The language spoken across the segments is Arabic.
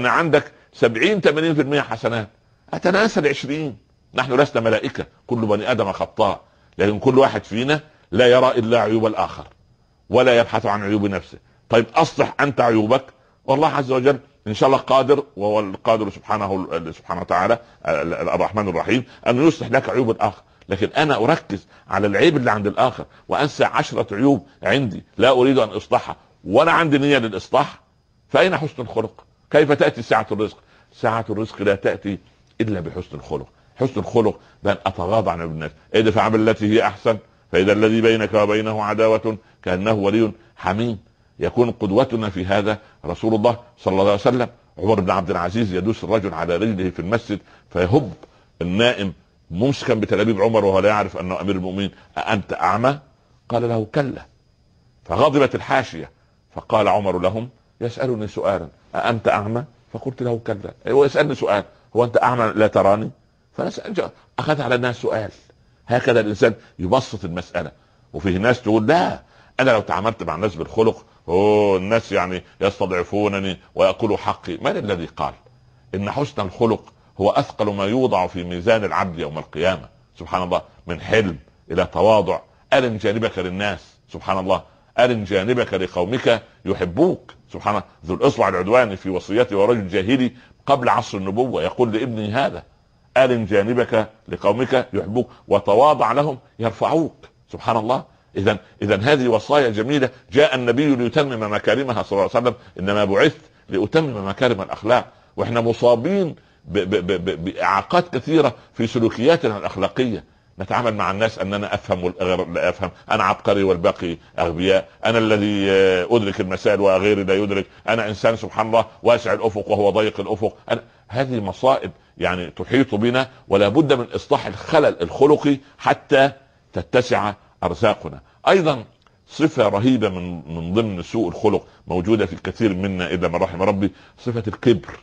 ان عندك 70 80% حسنات اتناسى ال 20 نحن لسنا ملائكه كل بني ادم خطاء لكن كل واحد فينا لا يرى الا عيوب الاخر ولا يبحث عن عيوب نفسه طيب اصلح انت عيوبك والله عز وجل ان شاء الله قادر وهو القادر سبحانه سبحانه وتعالى الرحمن الرحيم انه يصلح لك عيوب الاخر لكن انا اركز على العيب اللي عند الاخر وانسى عشرة عيوب عندي لا اريد ان اصلحها ولا عندي نيه للاصلاح فاين حسن الخلق كيف تأتي سعة الرزق سعة الرزق لا تأتي إلا بحسن الخلق حسن الخلق بأن أتغاضى عن الناس ادفع بالتي هي أحسن فإذا الذي بينك وبينه عداوة كأنه ولي حميم يكون قدوتنا في هذا رسول الله صلى الله عليه وسلم عمر بن عبد العزيز يدوس الرجل على رجله في المسجد فيهب النائم ممسكا بتلابيب عمر وهو لا يعرف انه امير المؤمنين أأنت اعمى؟ قال له كلا فغضبت الحاشيه فقال عمر لهم يسألني سؤالا أأنت أعمى؟ فقلت له كلا ويسألني أيوة، سؤال هو أنت أعمى لا تراني؟ فنسأل أخذ على الناس سؤال هكذا الإنسان يبسط المسألة وفيه ناس تقول لا أنا لو تعاملت مع الناس بالخلق أوه الناس يعني يستضعفونني ويأكلوا حقي من الذي قال إن حسن الخلق هو أثقل ما يوضع في ميزان العبد يوم القيامة سبحان الله من حلم إلى تواضع ألم جانبك للناس سبحان الله أرن جانبك لقومك يحبوك سبحان ذو الإصبع العدواني في وصيته ورجل جاهلي قبل عصر النبوة يقول لابني هذا أرن جانبك لقومك يحبوك وتواضع لهم يرفعوك سبحان الله إذا إذا هذه وصايا جميلة جاء النبي ليتمم مكارمها صلى الله عليه وسلم إنما بعثت لأتمم مكارم الأخلاق وإحنا مصابين بإعاقات كثيرة في سلوكياتنا الأخلاقية نتعامل مع الناس ان انا افهم والغير لا افهم انا عبقري والباقي اغبياء انا الذي آه، ادرك المسائل وغيري لا يدرك انا انسان سبحان الله واسع الافق وهو ضيق الافق أنا هذه مصائب يعني تحيط بنا ولا بد من اصلاح الخلل الخلقي حتى تتسع ارزاقنا ايضا صفة رهيبة من من ضمن سوء الخلق موجودة في الكثير منا إلا من رحم ربي صفة الكبر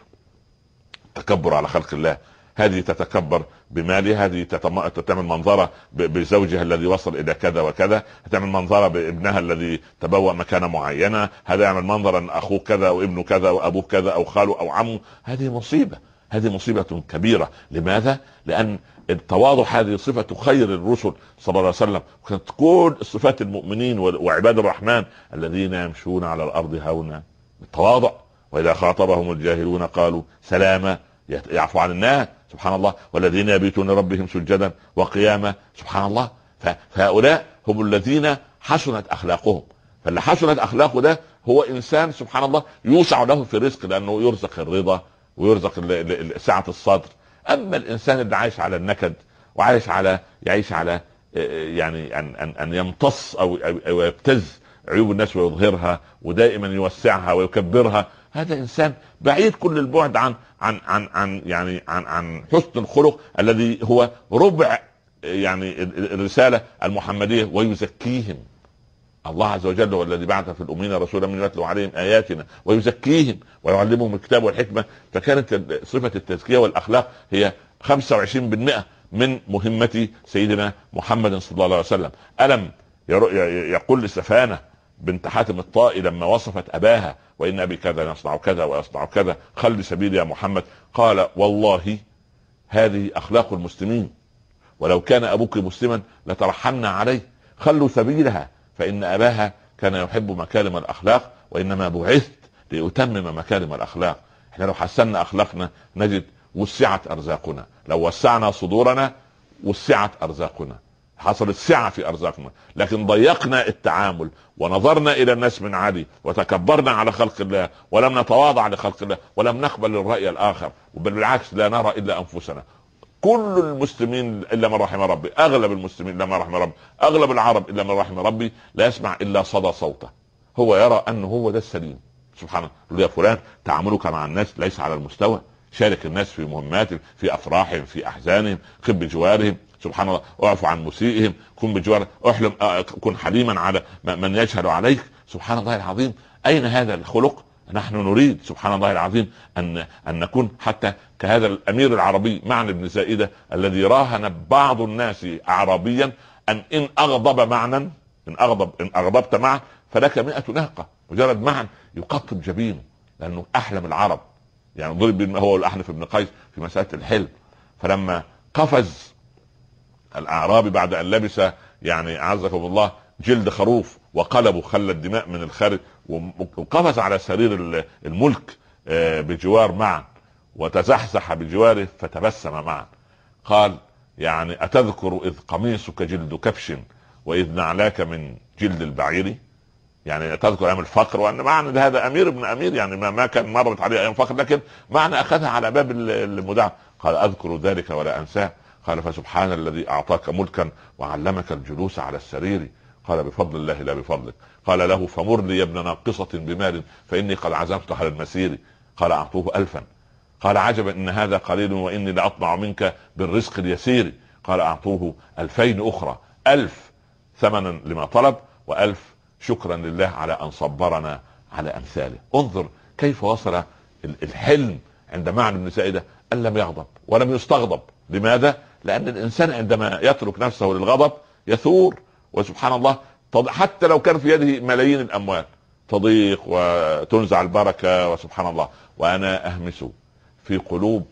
التكبر على خلق الله هذه تتكبر بمالها هذه تتم... تعمل منظره ب... بزوجها الذي وصل الى كذا وكذا تعمل منظره بابنها الذي تبوأ مكانه معينه هذا يعمل منظرا اخوه كذا وابنه كذا وابوه كذا او خاله او عمه هذه مصيبه هذه مصيبة كبيرة لماذا؟ لأن التواضع هذه صفة خير الرسل صلى الله عليه وسلم وكانت كل صفات المؤمنين وعباد الرحمن الذين يمشون على الأرض هونا بالتواضع وإذا خاطبهم الجاهلون قالوا سلاما يعفو عن الناس سبحان الله والذين يبيتون ربهم سجدا وقياما سبحان الله فهؤلاء هم الذين حسنت اخلاقهم فاللي حسنت اخلاقه ده هو انسان سبحان الله يوسع له في الرزق لانه يرزق الرضا ويرزق سعه الصدر اما الانسان اللي عايش على النكد وعايش على يعيش على آه، آه، يعني ان ان ان يمتص او او يبتز عيوب الناس ويظهرها ودائما يوسعها ويكبرها هذا انسان بعيد كل البعد عن عن عن عن يعني عن عن حسن الخلق الذي هو ربع يعني الرساله المحمديه ويزكيهم الله عز وجل هو الذي بعث في الأمين رسولا من يتلو عليهم آياتنا ويزكيهم ويعلمهم الكتاب والحكمة فكانت صفة التزكية والأخلاق هي 25% من مهمة سيدنا محمد صلى الله عليه وسلم ألم يقول لسفانة بنت حاتم الطائي لما وصفت اباها وان ابي كذا يصنع كذا ويصنع كذا خلي سبيل يا محمد قال والله هذه اخلاق المسلمين ولو كان ابوك مسلما لترحمنا عليه خلوا سبيلها فان اباها كان يحب مكارم الاخلاق وانما بعثت لاتمم مكارم الاخلاق احنا لو حسنا اخلاقنا نجد وسعت ارزاقنا لو وسعنا صدورنا وسعت ارزاقنا حصلت سعة في أرزاقنا لكن ضيقنا التعامل ونظرنا إلى الناس من عالي وتكبرنا على خلق الله ولم نتواضع لخلق الله ولم نقبل الرأي الآخر بل بالعكس لا نرى إلا أنفسنا كل المسلمين الا من رحم ربي اغلب المسلمين الا من رحم ربي اغلب العرب الا من رحم ربي لا يسمع الا صدى صوته هو يرى انه هو ده السليم سبحان الله يا فلان تعاملك مع الناس ليس على المستوى شارك الناس في مهماتهم في افراحهم في احزانهم خب بجوارهم سبحان الله اعف عن مسيئهم كن بجوار احلم آه، كن حليما على من يجهل عليك سبحان الله العظيم اين هذا الخلق نحن نريد سبحان الله العظيم ان ان نكون حتى كهذا الامير العربي معنى بن زائده الذي راهن بعض الناس اعرابيا ان ان اغضب معنا ان اغضب ان اغضبت معه فلك مئة ناقه مجرد معنى يقطب جبينه لانه احلم العرب يعني ضرب هو الاحنف بن قيس في مساله الحلم فلما قفز الاعرابي بعد ان لبس يعني اعزكم الله جلد خروف وقلبه خلى الدماء من الخارج وقفز على سرير الملك آه، بجوار معا وتزحزح بجواره فتبسم معا قال يعني أتذكر إذ قميصك جلد كبش وإذ نعلاك من جلد البعير يعني تذكر ايام الفقر وان معنى هذا امير ابن امير يعني ما, ما كان مرت عليه ايام فقر لكن معنى اخذها على باب المدعى قال اذكر ذلك ولا انساه قال فسبحان الذي اعطاك ملكا وعلمك الجلوس على السرير قال بفضل الله لا بفضلك قال له فمر لي يا ابن ناقصة بمال فإني قد عزمت على المسير قال أعطوه ألفا قال عجبا إن هذا قليل وإني لأطمع منك بالرزق اليسير قال أعطوه ألفين أخرى ألف ثمنا لما طلب وألف شكرا لله على ان صبرنا على امثاله انظر كيف وصل الحلم عند معنى بن سائده ان لم يغضب ولم يستغضب لماذا لان الانسان عندما يترك نفسه للغضب يثور وسبحان الله حتى لو كان في يده ملايين الاموال تضيق وتنزع البركه وسبحان الله وانا اهمس في قلوب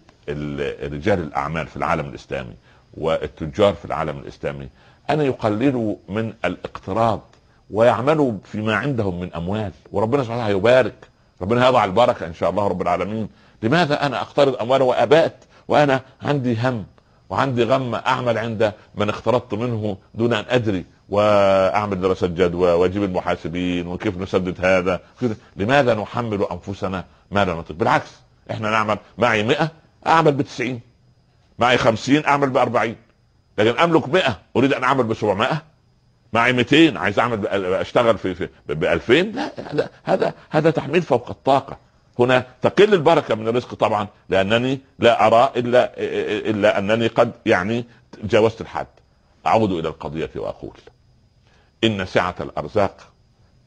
رجال الاعمال في العالم الاسلامي والتجار في العالم الاسلامي ان يقللوا من الاقتراض ويعملوا فيما عندهم من اموال وربنا سبحانه وتعالى هيبارك ربنا يضع البركه ان شاء الله رب العالمين لماذا انا اقترض اموال وابات وانا عندي هم وعندي غم اعمل عند من اقترضت منه دون ان ادري واعمل دراسه جدوى واجيب المحاسبين وكيف نسدد هذا لماذا نحمل انفسنا ما لا نطيق بالعكس احنا نعمل معي 100 اعمل ب 90 معي 50 اعمل ب 40 لكن املك 100 اريد ان اعمل ب 700 معي 200 عايز اعمل اشتغل في ب 2000 لا هذا هذا هذا تحميل فوق الطاقه هنا تقل البركه من الرزق طبعا لانني لا ارى الا الا انني قد يعني جاوزت الحد اعود الى القضيه واقول ان سعه الارزاق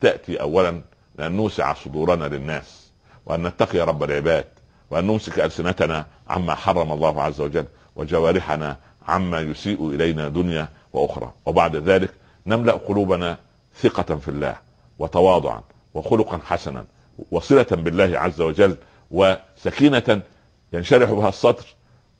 تاتي اولا لان نوسع صدورنا للناس وان نتقي رب العباد وان نمسك السنتنا عما حرم الله عز وجل وجوارحنا عما يسيء الينا دنيا واخرى وبعد ذلك نملا قلوبنا ثقه في الله وتواضعا وخلقا حسنا وصله بالله عز وجل وسكينه ينشرح بها الصدر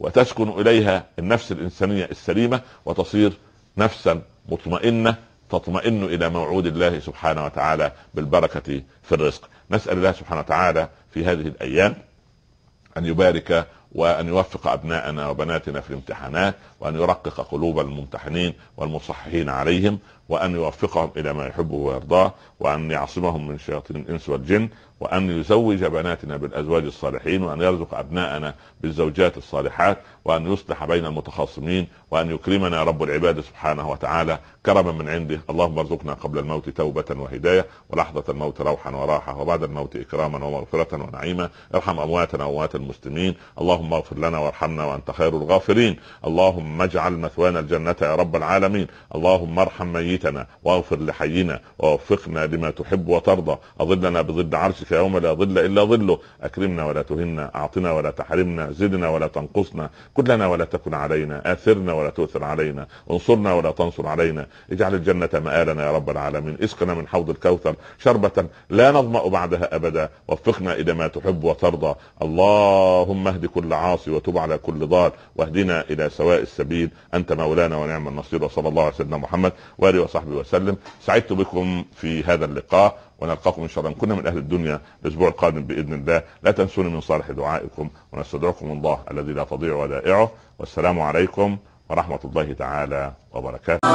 وتسكن اليها النفس الانسانيه السليمه وتصير نفسا مطمئنه تطمئن الى موعود الله سبحانه وتعالى بالبركه في الرزق. نسال الله سبحانه وتعالى في هذه الايام ان يبارك وان يوفق ابناءنا وبناتنا في الامتحانات وأن يرقق قلوب الممتحنين والمصححين عليهم وأن يوفقهم إلى ما يحبه ويرضاه وأن يعصمهم من شياطين الإنس والجن وأن يزوج بناتنا بالأزواج الصالحين وأن يرزق أبناءنا بالزوجات الصالحات وأن يصلح بين المتخاصمين وأن يكرمنا رب العباد سبحانه وتعالى كرما من عنده اللهم ارزقنا قبل الموت توبة وهداية ولحظة الموت روحا وراحة وبعد الموت إكراما ومغفرة ونعيما ارحم أمواتنا وأموات المسلمين اللهم اغفر لنا وارحمنا وأنت خير الغافرين اللهم اللهم اجعل مثوانا الجنة يا رب العالمين اللهم ارحم ميتنا واغفر لحينا ووفقنا لما تحب وترضى أظلنا بظل عرشك يوم لا ظل إلا ظله أكرمنا ولا تهنا أعطنا ولا تحرمنا زدنا ولا تنقصنا كلنا ولا تكن علينا آثرنا ولا تؤثر علينا انصرنا ولا تنصر علينا اجعل الجنة مآلنا يا رب العالمين اسقنا من حوض الكوثر شربة لا نظمأ بعدها أبدا وفقنا إلى ما تحب وترضى اللهم اهد كل عاصي وتب على كل ضال واهدنا إلى سواء السبيل السبيل أنت مولانا ونعم النصير وصلى الله على سيدنا محمد وآله وصحبه وسلم سعدت بكم في هذا اللقاء ونلقاكم إن شاء الله كنا من أهل الدنيا الأسبوع القادم بإذن الله لا تنسوني من صالح دعائكم ونستدعكم الله الذي لا تضيع ودائعه والسلام عليكم ورحمة الله تعالى وبركاته